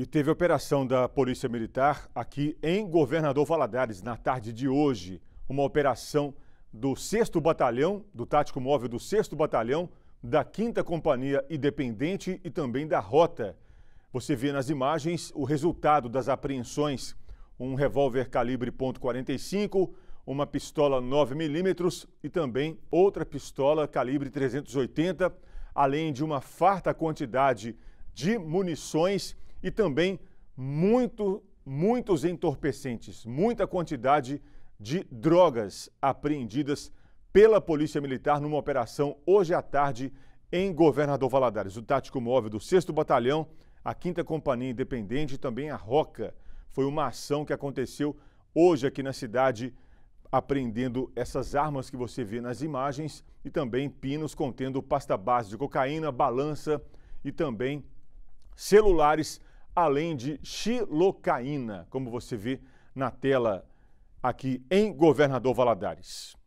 E teve operação da Polícia Militar aqui em Governador Valadares, na tarde de hoje. Uma operação do 6 Batalhão, do Tático Móvel do 6 Batalhão, da 5 Companhia Independente e também da Rota. Você vê nas imagens o resultado das apreensões: um revólver calibre .45, uma pistola 9mm e também outra pistola calibre 380, além de uma farta quantidade de munições e também muito, muitos entorpecentes, muita quantidade de drogas apreendidas pela Polícia Militar numa operação hoje à tarde em Governador Valadares. O tático móvel do 6 Batalhão, a 5 Companhia Independente e também a Roca. Foi uma ação que aconteceu hoje aqui na cidade, apreendendo essas armas que você vê nas imagens e também pinos contendo pasta base de cocaína, balança e também celulares além de xilocaína, como você vê na tela aqui em Governador Valadares.